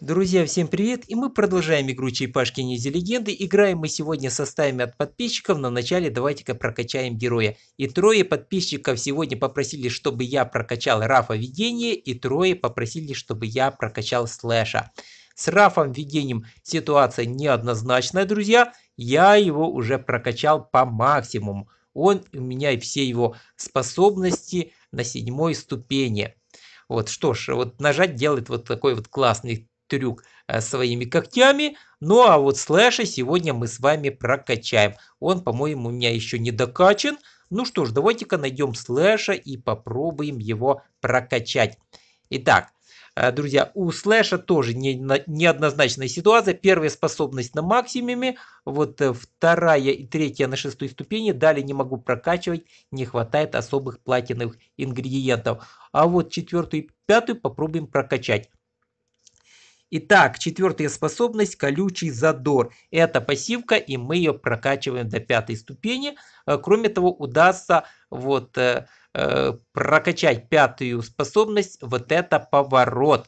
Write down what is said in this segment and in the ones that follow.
Друзья, всем привет! И мы продолжаем игру Черепашки Ниндзя Легенды. Играем мы сегодня со стаями от подписчиков, но вначале давайте-ка прокачаем героя. И трое подписчиков сегодня попросили, чтобы я прокачал Рафа Видение, и трое попросили, чтобы я прокачал Слэша. С Рафом Видением ситуация неоднозначная, друзья. Я его уже прокачал по максимуму. Он у меня и все его способности на седьмой ступени. Вот что ж, вот нажать делает вот такой вот классный трюк э, своими когтями. Ну а вот слэша сегодня мы с вами прокачаем. Он, по-моему, у меня еще не докачан. Ну что ж, давайте-ка найдем слэша и попробуем его прокачать. Итак, э, друзья, у слэша тоже неоднозначная ситуация. Первая способность на максимуме, вот э, вторая и третья на шестой ступени. Далее не могу прокачивать, не хватает особых платиновых ингредиентов. А вот четвертую и пятую попробуем прокачать. Итак, четвертая способность – колючий задор. Это пассивка, и мы ее прокачиваем до пятой ступени. Э, кроме того, удастся вот, э, э, прокачать пятую способность, вот это поворот.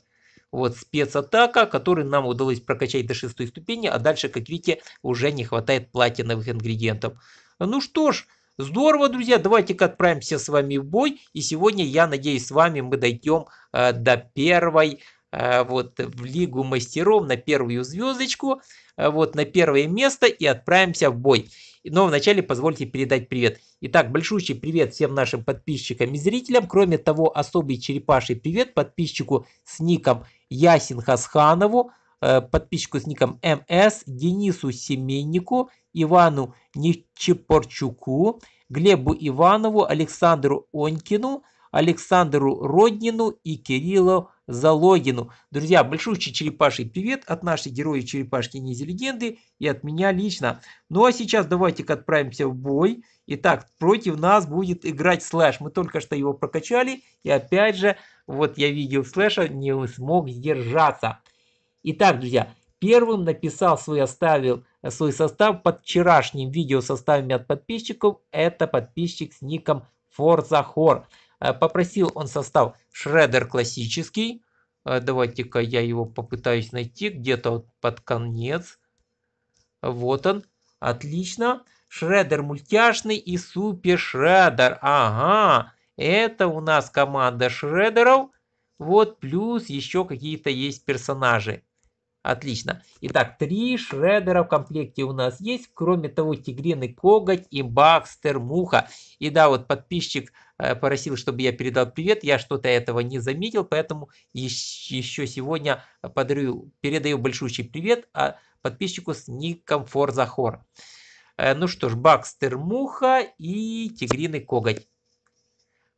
Вот спецатака, который нам удалось прокачать до шестой ступени, а дальше, как видите, уже не хватает платиновых ингредиентов. Ну что ж, Здорово, друзья, давайте-ка отправимся с вами в бой. И сегодня, я надеюсь, с вами мы дойдем э, до первой Э, вот в Лигу мастеров на первую звездочку, э, вот на первое место и отправимся в бой. Но вначале позвольте передать привет. Итак, большущий привет всем нашим подписчикам и зрителям. Кроме того, особый черепаший привет подписчику с ником Ясин Хасханову, э, подписчику с ником МС, Денису Семеннику, Ивану Нечепорчуку, Глебу Иванову, Александру Онькину, Александру Роднину и Кириллу Залогину. Друзья, большущий черепаший привет от нашей герои черепашки ниндзя легенды и от меня лично. Ну а сейчас давайте-ка отправимся в бой. Итак, против нас будет играть Слэш. Мы только что его прокачали. И опять же, вот я видел Слэша, не смог сдержаться. Итак, друзья, первым написал свой, оставил э, свой состав под вчерашним видео составами от подписчиков. Это подписчик с ником Forza Э, попросил он состав шредер классический. Э, давайте-ка я его попытаюсь найти где-то под конец. Вот он. Отлично. Шредер мультяшный и супер шредер. Ага. Это у нас команда шредеров. Вот плюс еще какие-то есть персонажи. Отлично. Итак, три шредера в комплекте у нас есть. Кроме того, Тигриный Коготь и Бакстер Муха. И да, вот подписчик Э, просил, чтобы я передал привет. Я что-то этого не заметил, поэтому еще сегодня подарю, передаю большущий привет а подписчику с ником Форзахор. Э, ну что ж, Бакстер Муха и Тигриный Коготь.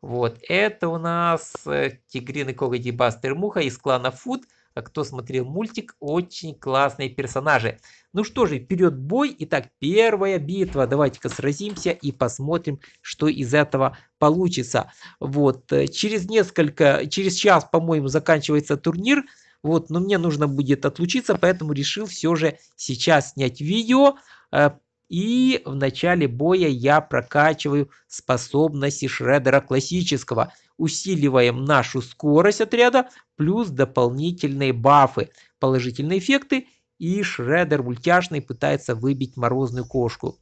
Вот, это у нас э, Тигриный Коготь и Бастер Муха из клана Фуд кто смотрел мультик, очень классные персонажи. Ну что же, вперед бой. Итак, первая битва. Давайте-ка сразимся и посмотрим, что из этого получится. Вот, э, через несколько, через час, по-моему, заканчивается турнир. Вот, но мне нужно будет отлучиться, поэтому решил все же сейчас снять видео э, и в начале боя я прокачиваю способности Шредера классического. Усиливаем нашу скорость отряда, плюс дополнительные бафы, положительные эффекты, и Шредер мультяшный пытается выбить морозную кошку.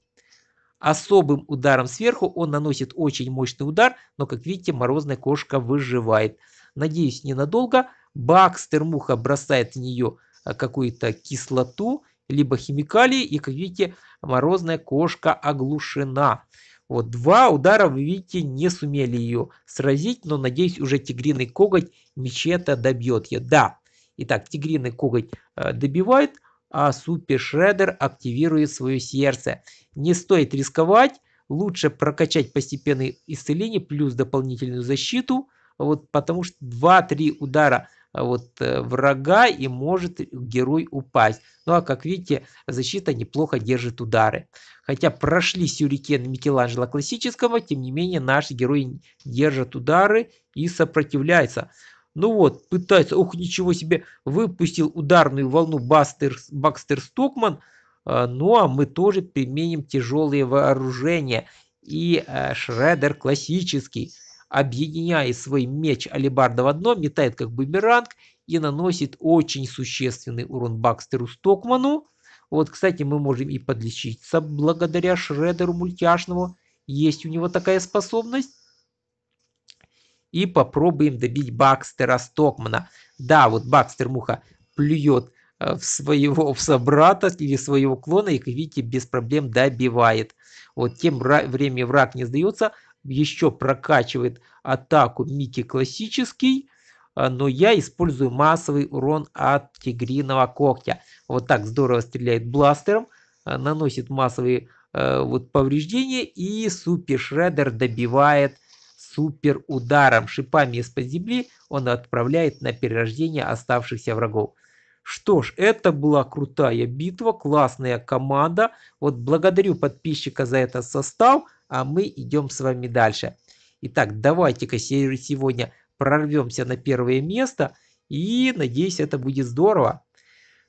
Особым ударом сверху он наносит очень мощный удар, но, как видите, морозная кошка выживает. Надеюсь, ненадолго. Бакстер Муха бросает в нее а, какую-то кислоту, либо химикалии, и, как видите, морозная кошка оглушена. Вот два удара, вы видите, не сумели ее сразить, но, надеюсь, уже тигриный коготь мечета добьет ее. Да, итак, тигриный коготь э, добивает, а Супер Шредер активирует свое сердце. Не стоит рисковать, лучше прокачать постепенное исцеление плюс дополнительную защиту, вот, потому что 2-3 удара – вот э, врага и может герой упасть. Ну а как видите, защита неплохо держит удары. Хотя прошли сюрикен Микеланджело классического, тем не менее наш герой держит удары и сопротивляется. Ну вот, пытается, ух, ничего себе, выпустил ударную волну Бастер, Бакстер Стокман. А, ну а мы тоже применим тяжелые вооружения и э, Шредер классический объединяя свой меч алибарда в одном, метает как бумеранг и наносит очень существенный урон Бакстеру Стокману. Вот, кстати, мы можем и подлечиться благодаря Шредеру мультяшному. Есть у него такая способность. И попробуем добить Бакстера Стокмана. Да, вот Бакстер Муха плюет э, в своего в собрата или своего клона и, как видите, без проблем добивает. Вот тем временем враг не сдается, еще прокачивает атаку Мити классический, а, но я использую массовый урон от тигриного когтя. Вот так здорово стреляет бластером, а, наносит массовые а, вот, повреждения и супер шредер добивает супер ударом шипами из-под земли он отправляет на перерождение оставшихся врагов. Что ж, это была крутая битва, классная команда. Вот благодарю подписчика за этот состав а мы идем с вами дальше. Итак, давайте-ка сегодня прорвемся на первое место и надеюсь это будет здорово.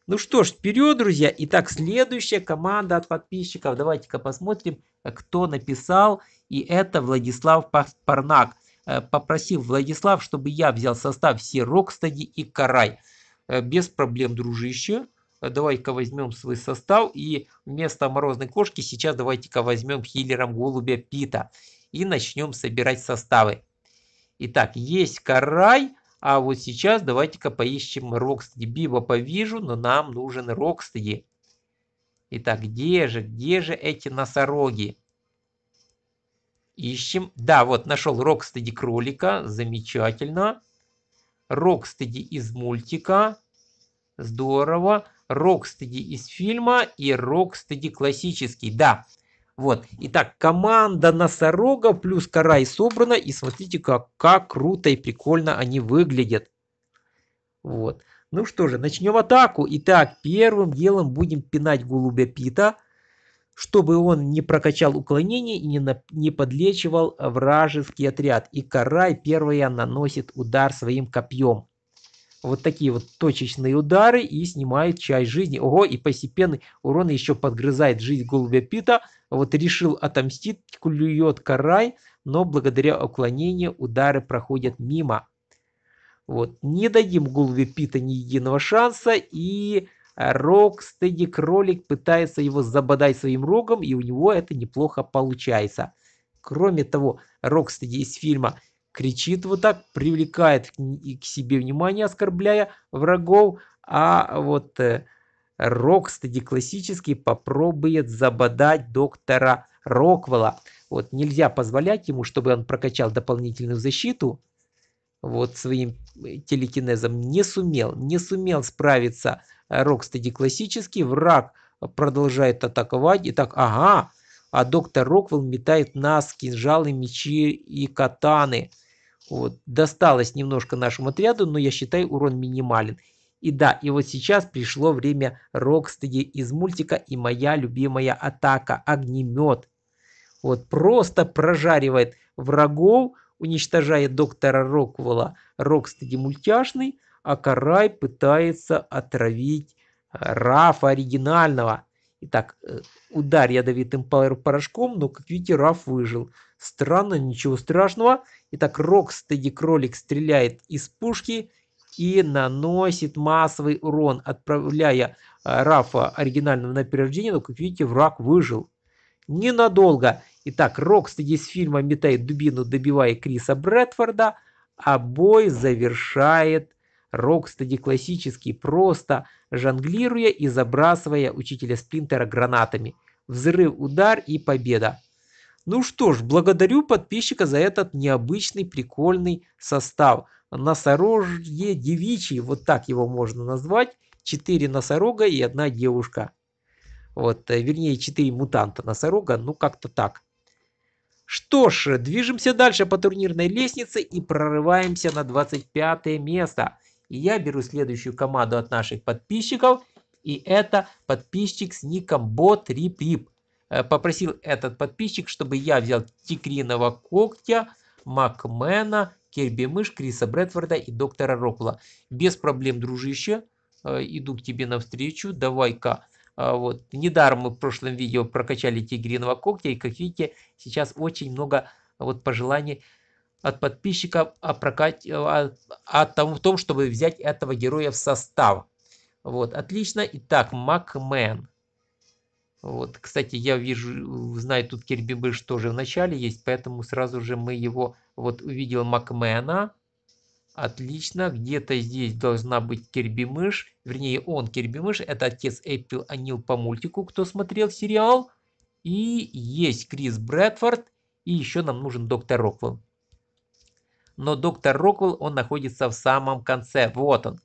Ну что ж, вперед, друзья. Итак, следующая команда от подписчиков. Давайте-ка посмотрим, кто написал. И это Владислав Парнак. Э, попросил Владислав, чтобы я взял состав все Рокстади и Карай. Э, без проблем, дружище. Э, давайте ка возьмем свой состав и вместо морозной кошки сейчас давайте-ка возьмем хиллером голубя Пита и начнем собирать составы. Итак, есть Карай, а вот сейчас давайте-ка поищем Рокстеди. Биба повижу, но нам нужен Рокстеди. Итак, где же, где же эти носороги? Ищем. Да, вот нашел Рокстеди кролика. Замечательно. Рокстеди из мультика. Здорово. Рокстеди из фильма и Рокстеди классический. Да, вот. Итак, команда носорога плюс Карай собрана. И смотрите, как, как круто и прикольно они выглядят. Вот. Ну что же, начнем атаку. Итак, первым делом будем пинать голубя Пита, чтобы он не прокачал уклонение и не, на, не подлечивал вражеский отряд. И Карай первая наносит удар своим копьем вот такие вот точечные удары и снимает часть жизни. Ого, и постепенный урон еще подгрызает жизнь голубя Пита. Вот решил отомстить, клюет карай, но благодаря уклонению удары проходят мимо. Вот, не дадим голубе Пита ни единого шанса и... Рокстеди кролик пытается его забодать своим рогом, и у него это неплохо получается. Кроме того, Рокстеди из фильма кричит вот так, привлекает к, к себе внимание, оскорбляя врагов, а вот э, Рокстеди классический попробует забодать доктора Роквелла. Вот нельзя позволять ему, чтобы он прокачал дополнительную защиту, вот своим э, телекинезом не сумел, не сумел справиться э, Рокстеди классический, враг продолжает атаковать, и так, ага, а доктор Роквелл метает нас, кинжалы, мечи и катаны – вот. Досталось немножко нашему отряду, но я считаю урон минимален. И да, и вот сейчас пришло время Рокстеди из мультика и моя любимая атака – огнемет. Вот просто прожаривает врагов, уничтожает доктора Роквелла. Рокстеди мультяшный, а Карай пытается отравить э, Рафа оригинального. Итак, э, удар ядовитым порошком, но, как видите, Раф выжил. Странно, ничего страшного. Итак, Рокстеди Кролик стреляет из пушки и наносит массовый урон, отправляя а, Рафа оригинального на перерождение, но, как видите, враг выжил. Ненадолго. Итак, Рокстеди из фильма метает дубину, добивая Криса Брэдфорда, а бой завершает Рокстеди классический, просто жонглируя и забрасывая учителя Сплинтера гранатами. Взрыв, удар и победа. Ну что ж, благодарю подписчика за этот необычный, прикольный состав. Носорожье девичий, вот так его можно назвать. Четыре носорога и одна девушка. Вот, э, вернее, четыре мутанта носорога, ну как-то так. Что ж, движемся дальше по турнирной лестнице и прорываемся на 25 место. И я беру следующую команду от наших подписчиков. И это подписчик с ником Бот Рип Рип. Э, попросил этот подписчик, чтобы я взял Тигриного когтя, Макмена, Керби Мыш, Криса Брэдфорда и доктора Рокула. Без проблем, дружище, э, иду к тебе навстречу, давай-ка. Э, вот. Недаром мы в прошлом видео прокачали тигриного когтя, и как видите, сейчас очень много вот пожеланий от подписчиков о, прокат... о, о том, в том, чтобы взять этого героя в состав. Вот, отлично. Итак, Макмен. Вот, кстати, я вижу, знаю, тут Кирби Быш тоже в начале есть, поэтому сразу же мы его, вот увидел Макмена, Отлично, где-то здесь должна быть кирби мыш, вернее он кирби мыш. это отец Эппил Анил по мультику, кто смотрел сериал. И есть Крис Брэдфорд, и еще нам нужен доктор Роквелл. Но доктор Роквелл, он находится в самом конце, вот он.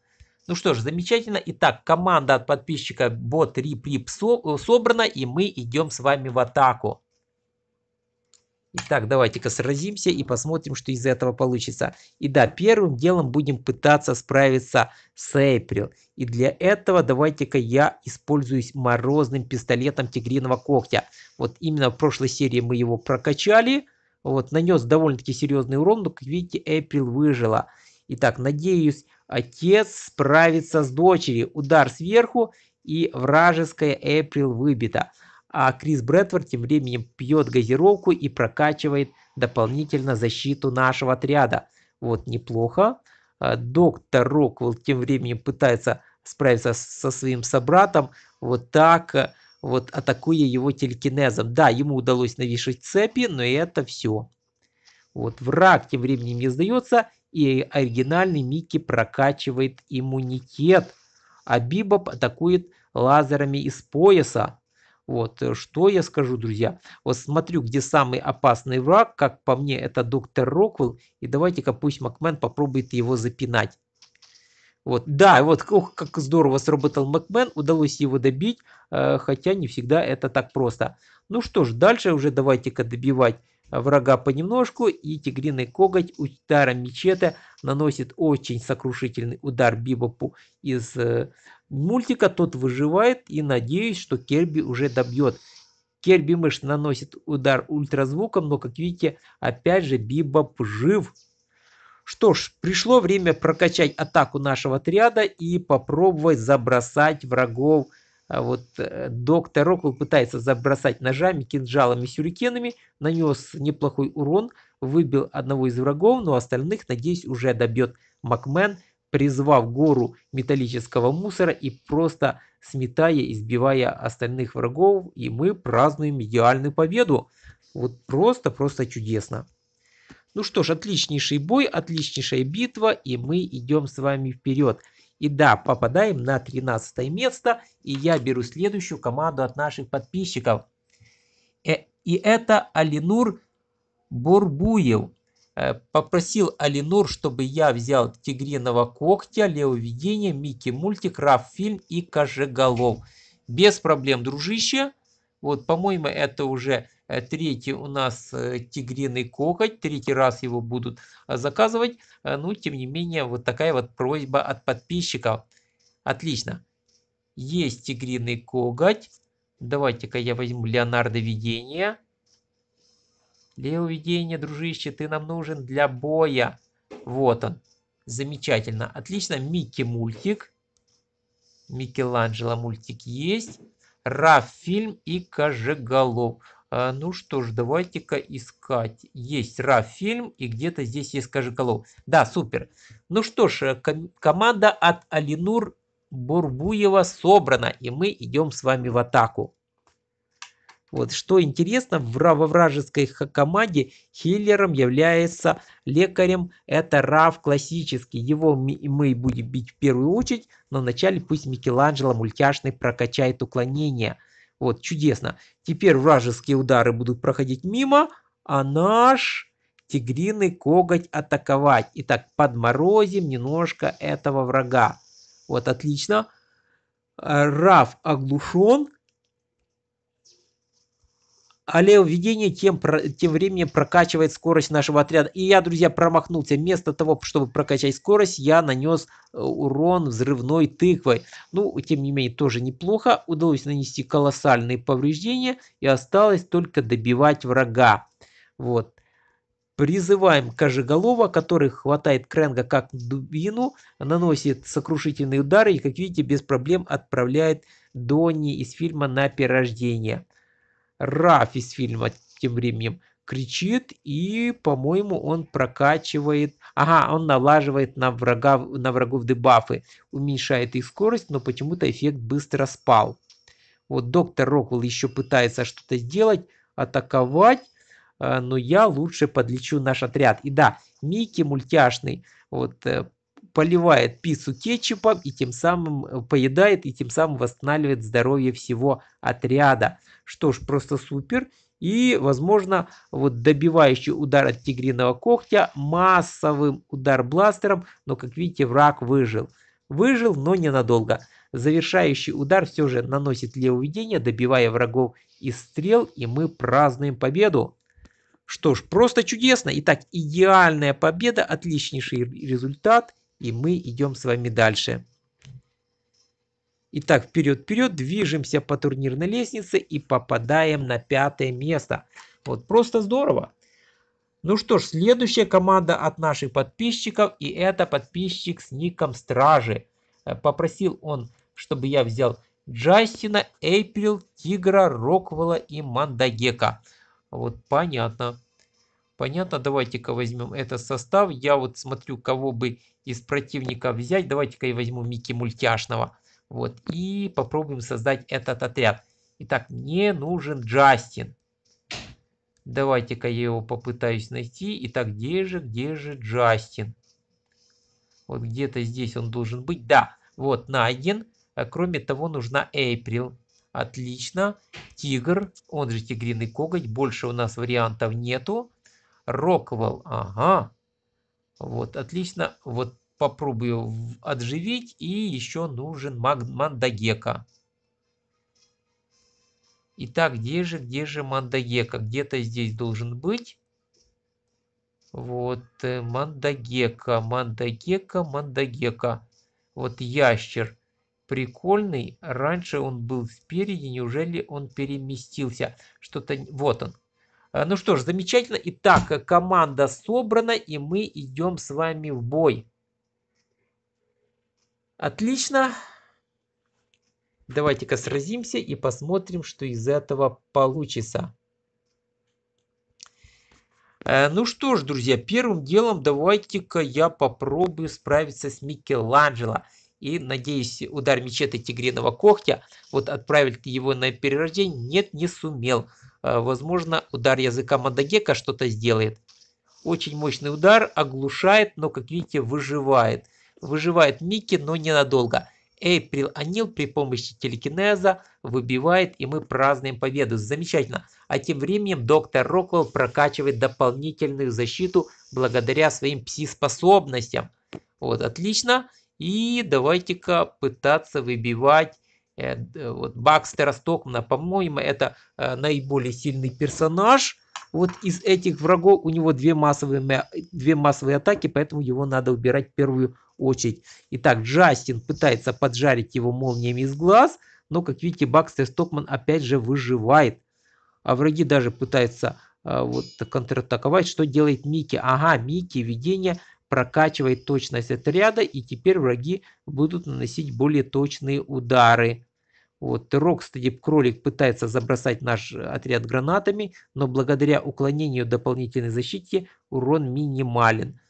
Ну что ж, замечательно. Итак, команда от подписчика бот Рип собрана, и мы идем с вами в атаку. Итак, давайте-ка сразимся и посмотрим, что из этого получится. И да, первым делом будем пытаться справиться с Эйприл. И для этого давайте-ка я используюсь морозным пистолетом тигриного когтя. Вот именно в прошлой серии мы его прокачали. Вот, нанес довольно-таки серьезный урон, но, ну, как видите, Эйприл выжила. Итак, надеюсь, Отец справится с дочерью. Удар сверху и вражеская Эприл выбита. А Крис Брэдфорд тем временем пьет газировку и прокачивает дополнительно защиту нашего отряда. Вот неплохо. А доктор Роквелл тем временем пытается справиться со своим собратом. Вот так, э, вот атакуя его телекинезом. Да, ему удалось навешать цепи, но это все. Вот враг тем временем не сдается и оригинальный Микки прокачивает иммунитет, а Бибоп атакует лазерами из пояса. Вот, э, что я скажу, друзья. Вот смотрю, где самый опасный враг, как по мне, это доктор Роквелл, и давайте-ка пусть Макмен попробует его запинать. Вот, да, вот ох, как здорово сработал Макмен, удалось его добить, э, хотя не всегда это так просто. Ну что ж, дальше уже давайте-ка добивать врага понемножку, и тигриный коготь ударом мечета наносит очень сокрушительный удар Бибопу из э, мультика. Тот выживает и надеюсь, что Керби уже добьет. Керби мышь наносит удар ультразвуком, но, как видите, опять же Бибоп жив. Что ж, пришло время прокачать атаку нашего отряда и попробовать забросать врагов а вот э, доктор Роквелл пытается забросать ножами, кинжалами, сюрикенами, нанес неплохой урон, выбил одного из врагов, но остальных, надеюсь, уже добьет Макмен, призвав гору металлического мусора и просто сметая, избивая остальных врагов, и мы празднуем идеальную победу. Вот просто-просто чудесно. Ну что ж, отличнейший бой, отличнейшая битва, и мы идем с вами вперед. И да, попадаем на 13 место. И я беру следующую команду от наших подписчиков. Э, и это Алинур Бурбуев. Э, попросил Алинур, чтобы я взял Тигриного когтя, Лео Видение, Микки Мультик, Раф Фильм и Кожеголов. Без проблем, дружище. Вот, по-моему, это уже Э, третий у нас э, тигриный коготь, Третий раз его будут э, заказывать. Ну, тем не менее, вот такая вот просьба от подписчиков. Отлично. Есть тигриный коготь. Давайте-ка я возьму Леонардо Видение. Лео Видение, дружище, ты нам нужен для боя. Вот он. Замечательно. Отлично. Микки мультик. Микеланджело мультик есть. Раф фильм и Кожеголов. А, ну что ж, давайте-ка искать. Есть Раф фильм и где-то здесь есть Кожиколов. Да, супер. Ну что ж, команда от Алинур Бурбуева собрана, и мы идем с вами в атаку. Вот что интересно, во вражеской команде хиллером является лекарем, это Раф классический. Его мы будем бить в первую очередь, но вначале пусть Микеланджело мультяшный прокачает уклонение – вот, чудесно. Теперь вражеские удары будут проходить мимо, а наш тигриный коготь атаковать. Итак, подморозим немножко этого врага. Вот, отлично. Раф оглушен. Але введение тем, тем временем прокачивает скорость нашего отряда. И я, друзья, промахнулся. Вместо того, чтобы прокачать скорость, я нанес э, урон взрывной тыквой. Ну, тем не менее, тоже неплохо. Удалось нанести колоссальные повреждения. И осталось только добивать врага. Вот. Призываем Кожеголова, который хватает Кренга как дубину, наносит сокрушительные удары и, как видите, без проблем отправляет Донни из фильма на перерождение. Раф из фильма тем временем кричит, и, по-моему, он прокачивает... Ага, он налаживает на, врага, на врагов дебафы, уменьшает их скорость, но почему-то эффект быстро спал. Вот доктор Роквелл еще пытается что-то сделать, атаковать, э, но я лучше подлечу наш отряд. И да, Микки мультяшный, вот э, поливает пиццу кетчупом и тем самым э, поедает и тем самым восстанавливает здоровье всего отряда. Что ж, просто супер. И, возможно, вот добивающий удар от тигриного когтя массовым удар бластером, но, как видите, враг выжил. Выжил, но ненадолго. Завершающий удар все же наносит левоведение, добивая врагов из стрел, и мы празднуем победу. Что ж, просто чудесно. Итак, идеальная победа, отличнейший результат и мы идем с вами дальше. Итак, вперед-вперед, движемся по турнирной лестнице и попадаем на пятое место. Вот просто здорово. Ну что ж, следующая команда от наших подписчиков, и это подписчик с ником Стражи. Э, попросил он, чтобы я взял Джастина, Эйприл, Тигра, Роквелла и Мандагека. Вот понятно. Понятно, давайте-ка возьмем этот состав. Я вот смотрю, кого бы из противника взять. Давайте-ка я возьму Микки Мультяшного. Вот, и попробуем создать этот отряд. Итак, мне нужен Джастин. Давайте-ка я его попытаюсь найти. Итак, где же, где же Джастин? Вот где-то здесь он должен быть. Да, вот найден. А кроме того, нужна Эйприл. Отлично. Тигр, он же тигриный коготь. Больше у нас вариантов нету. Роквелл, ага. Вот, отлично. Вот попробую отживить. И еще нужен Мандагека. Итак, где же, где же Мандагека? Где-то здесь должен быть. Вот, э, Мандагека, Мандагека, Мандагека. Вот ящер. Прикольный. Раньше он был спереди. Неужели он переместился? Что-то... Вот он. А, ну что ж, замечательно. Итак, команда собрана, и мы идем с вами в бой. Отлично. Давайте-ка сразимся и посмотрим, что из этого получится. А, ну что ж, друзья, первым делом давайте-ка я попробую справиться с Микеланджело. И, надеюсь, удар мечета тигриного когтя, вот отправить его на перерождение, нет, не сумел. Э, возможно, удар языка Мадагека что-то сделает. Очень мощный удар, оглушает, но, как видите, выживает. Выживает Микки, но ненадолго. Эйприл Анил при помощи телекинеза выбивает, и мы празднуем победу. Замечательно. А тем временем доктор Роквелл прокачивает дополнительную защиту благодаря своим пси-способностям. Вот, отлично. И давайте-ка пытаться выбивать Э, вот Бакстера Стокмана, по-моему, это э, наиболее сильный персонаж. Вот из этих врагов у него две массовые, две массовые атаки, поэтому его надо убирать в первую очередь. Итак, Джастин пытается поджарить его молниями из глаз, но, как видите, Бакстер Стокман опять же выживает. А враги даже пытаются э, вот контратаковать. Что делает Микки? Ага, Микки видение прокачивает точность отряда, и теперь враги будут наносить более точные удары. Вот, Рокстеди кролик пытается забросать наш отряд гранатами, но благодаря уклонению дополнительной защиты урон минимален.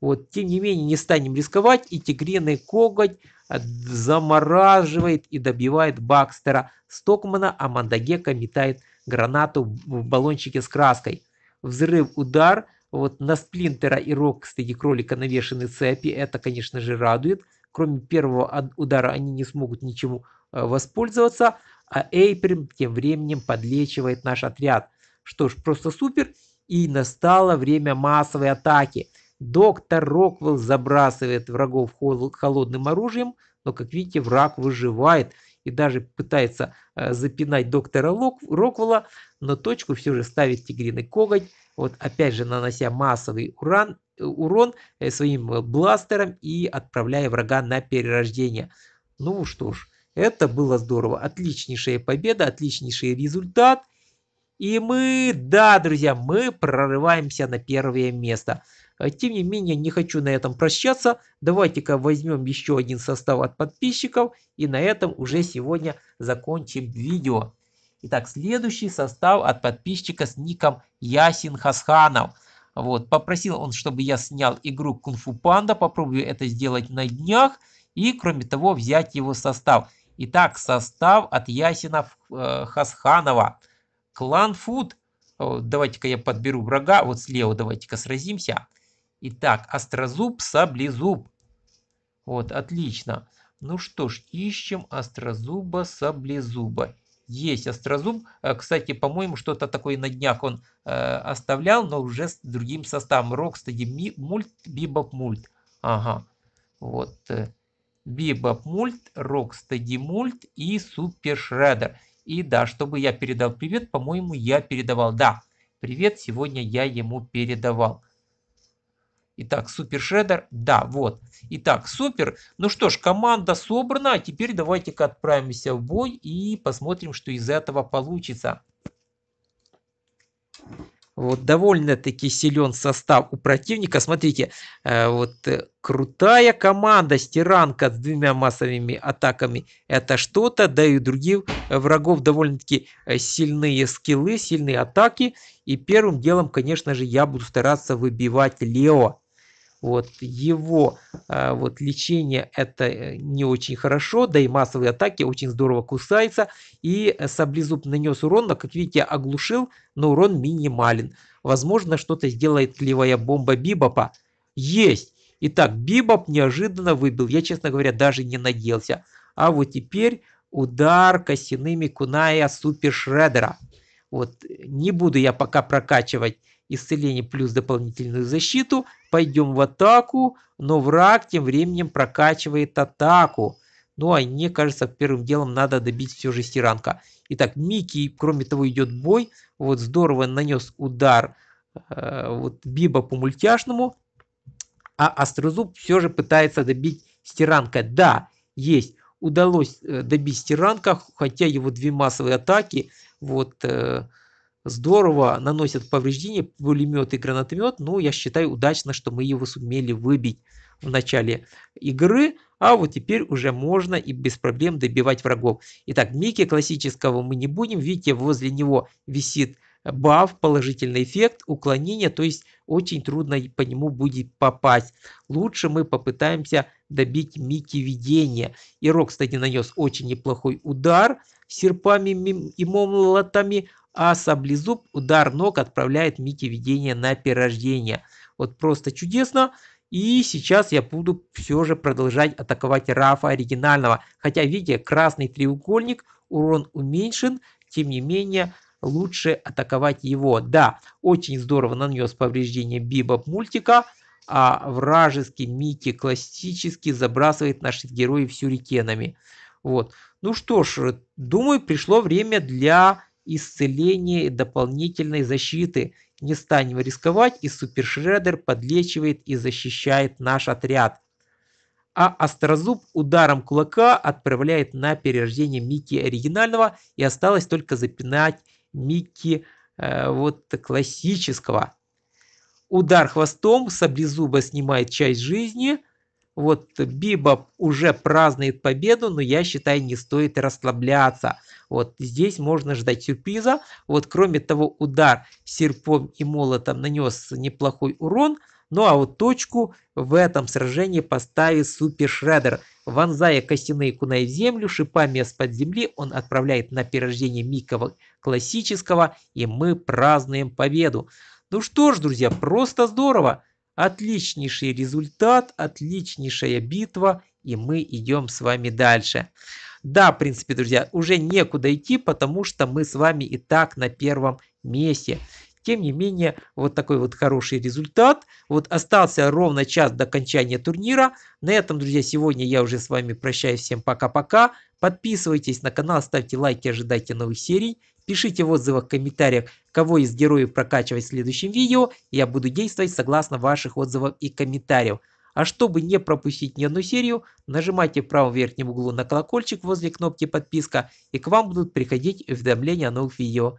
Вот, тем не менее, не станем рисковать, и тигриный коготь э, замораживает и добивает Бакстера Стокмана, а Мандагека метает гранату в баллончике с краской. Взрыв, удар, вот на Сплинтера и Рокстеди кролика навешаны цепи, это, конечно же, радует. Кроме первого а, удара они не смогут ничему Э, воспользоваться, а Эйприм тем временем подлечивает наш отряд. Что ж, просто супер. И настало время массовой атаки. Доктор Роквелл забрасывает врагов холодным оружием, но, как видите, враг выживает и даже пытается э, запинать доктора Лок, Роквелла, но точку все же ставит тигриный коготь, вот опять же нанося массовый уран, э, урон своим бластером и отправляя врага на перерождение. Ну что ж, это было здорово. Отличнейшая победа, отличнейший результат. И мы, да, друзья, мы прорываемся на первое место. А, тем не менее, не хочу на этом прощаться. Давайте-ка возьмем еще один состав от подписчиков. И на этом уже сегодня закончим видео. Итак, следующий состав от подписчика с ником Ясин Хасханов. Вот, попросил он, чтобы я снял игру Кунг-фу Панда. Попробую это сделать на днях. И, кроме того, взять его состав. Итак, состав от Ясина э, Хасханова. Клан Фуд. Э, давайте-ка я подберу врага. Вот слева давайте-ка сразимся. Итак, Острозуб, Саблезуб. Вот, отлично. Ну что ж, ищем Острозуба, Саблезуба. Есть Острозуб. Э, кстати, по-моему, что-то такое на днях он э, оставлял, но уже с другим составом. Рокстеди, Мульт, Бибоп, Мульт. Ага. Вот. Э, Бибоп Мульт, Рокстеди Мульт и Супер Шреддер. И да, чтобы я передал привет, по-моему, я передавал. Да, привет сегодня я ему передавал. Итак, Супер Шреддер, да, вот. Итак, супер. Ну что ж, команда собрана. А теперь давайте-ка отправимся в бой и посмотрим, что из этого получится. Вот довольно-таки силен состав у противника. Смотрите, э, вот э, крутая команда стиранка с двумя массовыми атаками. Это что-то, да и у других э, врагов довольно-таки сильные скиллы, сильные атаки. И первым делом, конечно же, я буду стараться выбивать Лео. Вот его а, вот лечение это э, не очень хорошо, да и массовые атаки очень здорово кусается И э, саблезуб нанес урон, но как видите оглушил, но урон минимален. Возможно что-то сделает левая бомба Бибопа. Есть! Итак, Бибоп неожиданно выбил. Я, честно говоря, даже не надеялся. А вот теперь удар косяными Куная Супер Шредера. Вот. Э, не буду я пока прокачивать исцеление плюс дополнительную защиту. Пойдем в атаку, но враг тем временем прокачивает атаку. Ну, а мне кажется, первым делом надо добить все же стиранка. Итак, Микки, кроме того, идет бой. Вот здорово нанес удар э, вот Биба по мультяшному. А Острозуб все же пытается добить стиранка. Да, есть. Удалось э, добить стиранка, хотя его две массовые атаки – вот э, здорово наносят повреждения пулемет и гранатомет. но я считаю удачно, что мы его сумели выбить в начале игры. А вот теперь уже можно и без проблем добивать врагов. Итак, Микки классического мы не будем. Видите, возле него висит баф, положительный эффект, уклонение, то есть очень трудно по нему будет попасть. Лучше мы попытаемся добить Микки видения. Иро, кстати, нанес очень неплохой удар серпами и молотами, а саблезуб удар ног отправляет Микки видение на перерождение. Вот просто чудесно. И сейчас я буду все же продолжать атаковать Рафа оригинального. Хотя, видите, красный треугольник, урон уменьшен. Тем не менее, лучше атаковать его. Да, очень здорово нанес повреждение бибоп мультика, а вражеский Микки классически забрасывает наших героев сюрикенами. Вот. Ну что ж, думаю, пришло время для исцеления и дополнительной защиты. Не станем рисковать, и Супершредер подлечивает и защищает наш отряд. А Острозуб ударом кулака отправляет на перерождение Микки оригинального, и осталось только запинать Микки э, вот классического. Удар хвостом, саблезуба снимает часть жизни. Вот Биба уже празднует победу, но я считаю, не стоит расслабляться. Вот здесь можно ждать сюрприза. Вот кроме того, удар серпом и молотом нанес неплохой урон – ну а вот точку в этом сражении поставит Супер Шредер. Вонзая костяные кунай в землю, шипами из-под земли он отправляет на перерождение Микова классического, и мы празднуем победу. Ну что ж, друзья, просто здорово. Отличнейший результат, отличнейшая битва, и мы идем с вами дальше. Да, в принципе, друзья, уже некуда идти, потому что мы с вами и так на первом месте. Тем не менее, вот такой вот хороший результат. Вот остался ровно час до окончания турнира. На этом, друзья, сегодня я уже с вами прощаюсь. Всем пока-пока. Подписывайтесь на канал, ставьте лайки, ожидайте новых серий. Пишите в отзывах, комментариях, кого из героев прокачивать в следующем видео. Я буду действовать согласно ваших отзывов и комментариев. А чтобы не пропустить ни одну серию, нажимайте в правом верхнем углу на колокольчик возле кнопки подписка и к вам будут приходить уведомления о новых видео.